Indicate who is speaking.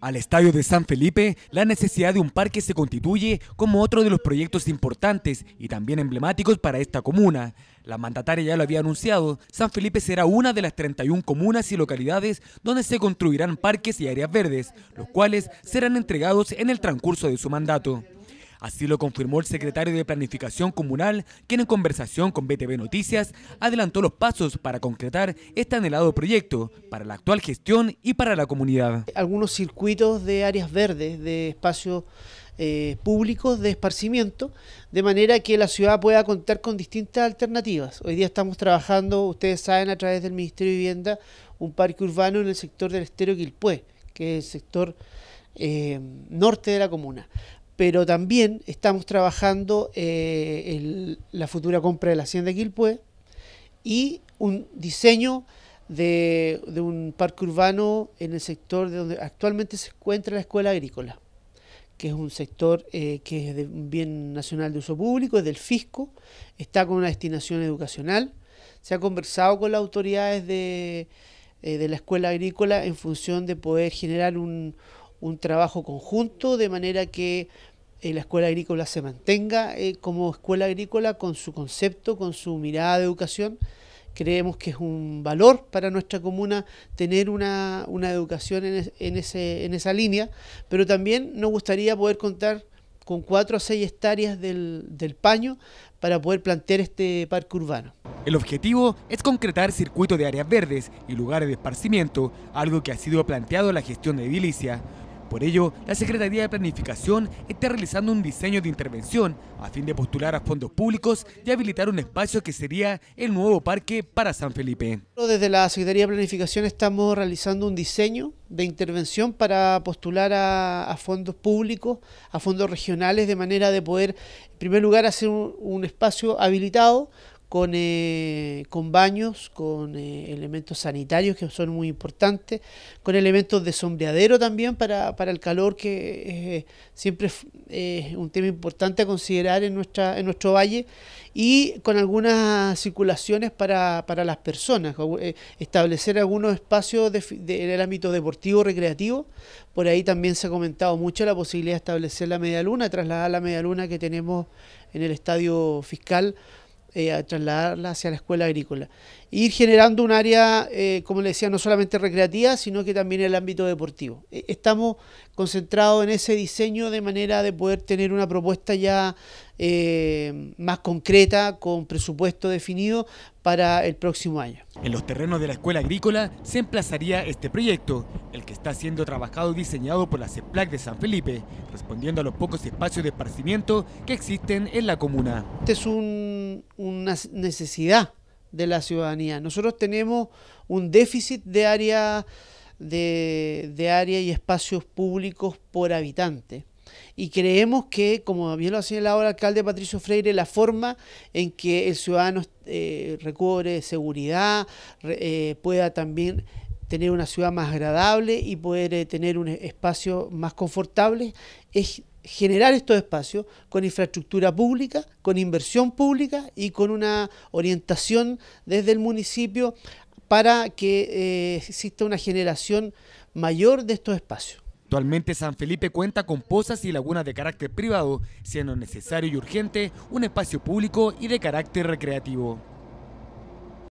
Speaker 1: Al estadio de San Felipe, la necesidad de un parque se constituye como otro de los proyectos importantes y también emblemáticos para esta comuna. La mandataria ya lo había anunciado, San Felipe será una de las 31 comunas y localidades donde se construirán parques y áreas verdes, los cuales serán entregados en el transcurso de su mandato. Así lo confirmó el secretario de Planificación Comunal, quien en conversación con BTV Noticias adelantó los pasos para concretar este anhelado proyecto para la actual gestión y para la comunidad.
Speaker 2: Algunos circuitos de áreas verdes, de espacios eh, públicos de esparcimiento, de manera que la ciudad pueda contar con distintas alternativas. Hoy día estamos trabajando, ustedes saben, a través del Ministerio de Vivienda, un parque urbano en el sector del Estero Quilpué, que es el sector eh, norte de la comuna pero también estamos trabajando eh, la futura compra de la hacienda de Quilpue y un diseño de, un parque urbano en el sector de donde actualmente se encuentra la escuela agrícola, que es un sector eh, que es de bien nacional de uso público, es del fisco, está con una destinación educacional. Se ha conversado con las autoridades de eh, la escuela agrícola en función de poder generar un, un trabajo conjunto de manera que eh, la escuela agrícola se mantenga eh, como escuela agrícola con su concepto, con su mirada de educación. Creemos que es un valor para nuestra comuna tener una, educación en, ese, en esa línea, pero también nos gustaría poder contar con cuatro o seis hectáreas del, del, paño para poder plantear este parque urbano.
Speaker 1: El objetivo es concretar circuitos de áreas verdes y lugares de esparcimiento, algo que ha sido planteado en la gestión de edilicia. Por ello, la Secretaría de Planificación está realizando un diseño de intervención a fin de postular a fondos públicos y habilitar un espacio que sería el nuevo parque para San Felipe.
Speaker 2: Desde la Secretaría de Planificación estamos realizando un diseño de intervención para postular a, fondos públicos, a fondos regionales, de manera de poder, en primer lugar, hacer un espacio habilitado con, eh, con baños, con eh, elementos sanitarios que son muy importantes, con elementos de sombreadero también para, el calor, que eh, siempre es un tema importante a considerar en, nuestra, en nuestro valle, y con algunas circulaciones para, para las personas, establecer algunos espacios en el ámbito deportivo, recreativo, por ahí también se ha comentado mucho la posibilidad de establecer la media luna, trasladar la media luna que tenemos en el estadio fiscal eh, a trasladarla hacia la escuela agrícola. ir generando un área, eh, como le decía, no solamente recreativa, sino que también en el ámbito deportivo. Eh, estamos concentrados en ese diseño de manera de poder tener una propuesta ya eh, más concreta, con presupuesto definido para el próximo año.
Speaker 1: En los terrenos de la Escuela Agrícola se emplazaría este proyecto, el que está siendo trabajado y diseñado por la CEPLAC de San Felipe, respondiendo a los pocos espacios de esparcimiento que existen en la comuna.
Speaker 2: Esta es una necesidad de la ciudadanía. Nosotros tenemos un déficit de área, de área y espacios públicos por habitante y creemos que, como bien lo ha señalado el alcalde Patricio Freire, la forma en que el ciudadano recubre eh, recobre seguridad, eh, pueda también tener una ciudad más agradable y poder eh, tener un espacio más confortable es generar estos espacios con infraestructura pública, con inversión pública y con una orientación desde el municipio para que exista una generación mayor de estos espacios.
Speaker 1: Actualmente San Felipe cuenta con pozas y lagunas de carácter privado, siendo necesario y urgente un espacio público y de carácter recreativo.